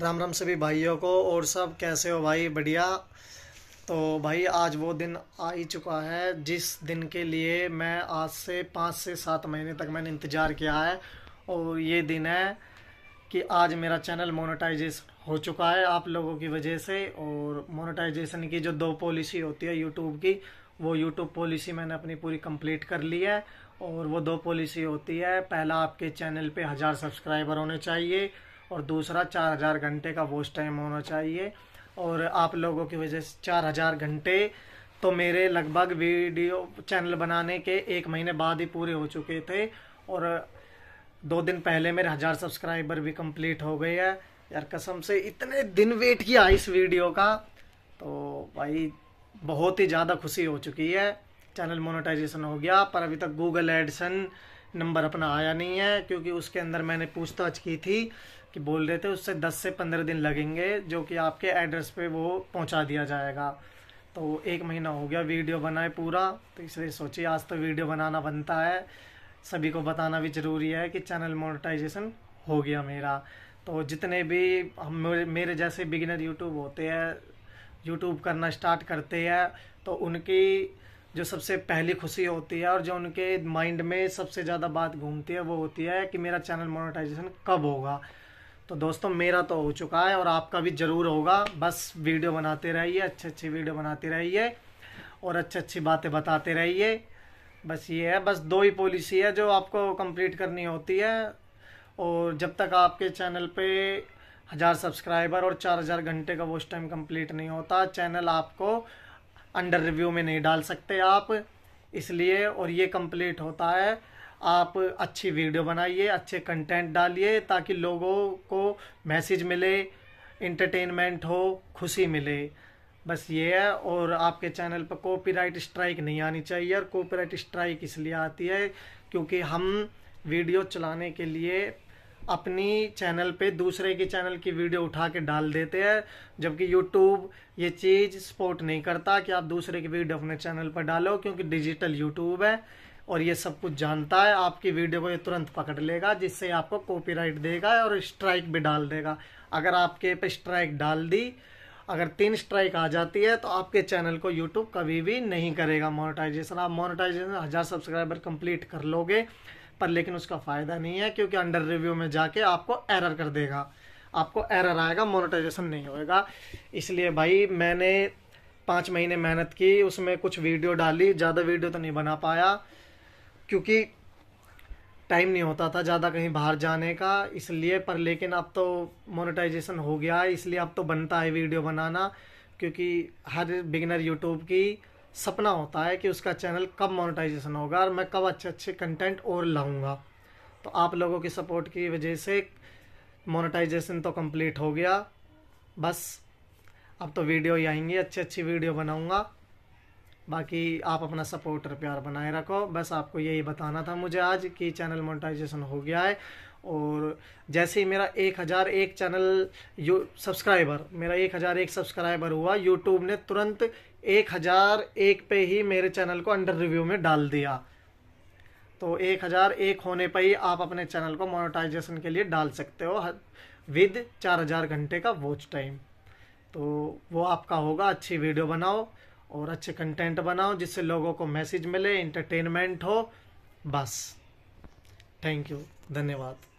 राम राम सभी भाइयों को और सब कैसे हो भाई बढ़िया तो भाई आज वो दिन आ ही चुका है जिस दिन के लिए मैं आज से पाँच से सात महीने तक मैंने इंतज़ार किया है और ये दिन है कि आज मेरा चैनल मोनेटाइजेश हो चुका है आप लोगों की वजह से और मोनेटाइजेशन की जो दो पॉलिसी होती है यूट्यूब की वो यूट्यूब पॉलिसी मैंने अपनी पूरी कंप्लीट कर ली है और वो दो पॉलिसी होती है पहला आपके चैनल पे हज़ार सब्सक्राइबर होने चाहिए और दूसरा चार हज़ार घंटे का वॉच टाइम होना चाहिए और आप लोगों की वजह से चार हज़ार घंटे तो मेरे लगभग वीडियो चैनल बनाने के एक महीने बाद ही पूरे हो चुके थे और दो दिन पहले मेरे हज़ार सब्सक्राइबर भी कंप्लीट हो गए हैं यार कसम से इतने दिन वेट किया इस वीडियो का तो भाई बहुत ही ज़्यादा खुशी हो चुकी है चैनल मोनेटाइजेशन हो गया पर अभी तक गूगल एडसन नंबर अपना आया नहीं है क्योंकि उसके अंदर मैंने पूछताछ की थी कि बोल रहे थे उससे 10 से 15 दिन लगेंगे जो कि आपके एड्रेस पे वो पहुंचा दिया जाएगा तो एक महीना हो गया वीडियो बनाए पूरा तो इसलिए सोचिए आज तो वीडियो बनाना बनता है सभी को बताना भी ज़रूरी है कि चैनल मोनेटाइजेशन हो गया मेरा तो जितने भी हम मेरे जैसे बिगिनर यूट्यूब होते हैं यूट्यूब करना स्टार्ट करते हैं तो उनकी जो सबसे पहली खुशी होती है और जो उनके माइंड में सबसे ज़्यादा बात घूमती है वो होती है कि मेरा चैनल मोनेटाइजेशन कब होगा तो दोस्तों मेरा तो हो चुका है और आपका भी ज़रूर होगा बस वीडियो बनाते रहिए अच्छी अच्छी वीडियो बनाते रहिए और अच्छी अच्छी बातें बताते रहिए बस ये है बस दो ही पॉलिसी है जो आपको कंप्लीट करनी होती है और जब तक आपके चैनल पे हज़ार सब्सक्राइबर और चार हज़ार घंटे का वॉच टाइम कंप्लीट नहीं होता चैनल आपको अंडर रिव्यू में नहीं डाल सकते आप इसलिए और ये कंप्लीट होता है आप अच्छी वीडियो बनाइए अच्छे कंटेंट डालिए ताकि लोगों को मैसेज मिले इंटरटेनमेंट हो खुशी मिले बस ये है और आपके चैनल पर कॉपीराइट स्ट्राइक नहीं आनी चाहिए और कॉपीराइट स्ट्राइक इसलिए आती है क्योंकि हम वीडियो चलाने के लिए अपनी चैनल पे दूसरे के चैनल की वीडियो उठा के डाल देते हैं जबकि यूट्यूब ये चीज़ सपोर्ट नहीं करता कि आप दूसरे की वीडियो अपने चैनल पर डालो क्योंकि डिजिटल यूट्यूब है और ये सब कुछ जानता है आपकी वीडियो को ये तुरंत पकड़ लेगा जिससे आपको कॉपीराइट देगा और स्ट्राइक भी डाल देगा अगर आपके पे स्ट्राइक डाल दी अगर तीन स्ट्राइक आ जाती है तो आपके चैनल को यूट्यूब कभी भी नहीं करेगा मोनेटाइजेशन आप मोनेटाइजेशन हज़ार सब्सक्राइबर कंप्लीट कर लोगे पर लेकिन उसका फ़ायदा नहीं है क्योंकि अंडर रिव्यू में जाके आपको एरर कर देगा आपको एरर आएगा मोनेटाइजेशन नहीं होएगा इसलिए भाई मैंने पाँच महीने मेहनत की उसमें कुछ वीडियो डाली ज़्यादा वीडियो तो नहीं बना पाया क्योंकि टाइम नहीं होता था ज़्यादा कहीं बाहर जाने का इसलिए पर लेकिन अब तो मोनेटाइजेशन हो गया इसलिए अब तो बनता है वीडियो बनाना क्योंकि हर बिगनर यूट्यूब की सपना होता है कि उसका चैनल कब मोनेटाइजेशन होगा और मैं कब अच्छे अच्छे कंटेंट और लाऊंगा तो आप लोगों की सपोर्ट की वजह से मोनेटाइजेशन तो कंप्लीट हो गया बस अब तो वीडियो ही आएंगी अच्छी अच्छी वीडियो बनाऊंगा बाकी आप अपना सपोर्ट और प्यार बनाए रखो बस आपको यही बताना था मुझे आज कि चैनल मोनेटाइजेशन हो गया है और जैसे ही मेरा एक हज़ार एक चैनल यू सब्सक्राइबर मेरा एक हज़ार एक सब्सक्राइबर हुआ यूट्यूब ने तुरंत एक हज़ार एक पे ही मेरे चैनल को अंडर रिव्यू में डाल दिया तो एक हज़ार एक होने पर ही आप अपने चैनल को मोनेटाइजेशन के लिए डाल सकते हो विद चार हज़ार घंटे का वॉच टाइम तो वो आपका होगा अच्छी वीडियो बनाओ और अच्छे कंटेंट बनाओ जिससे लोगों को मैसेज मिले इंटरटेनमेंट हो बस थैंक यू धन्यवाद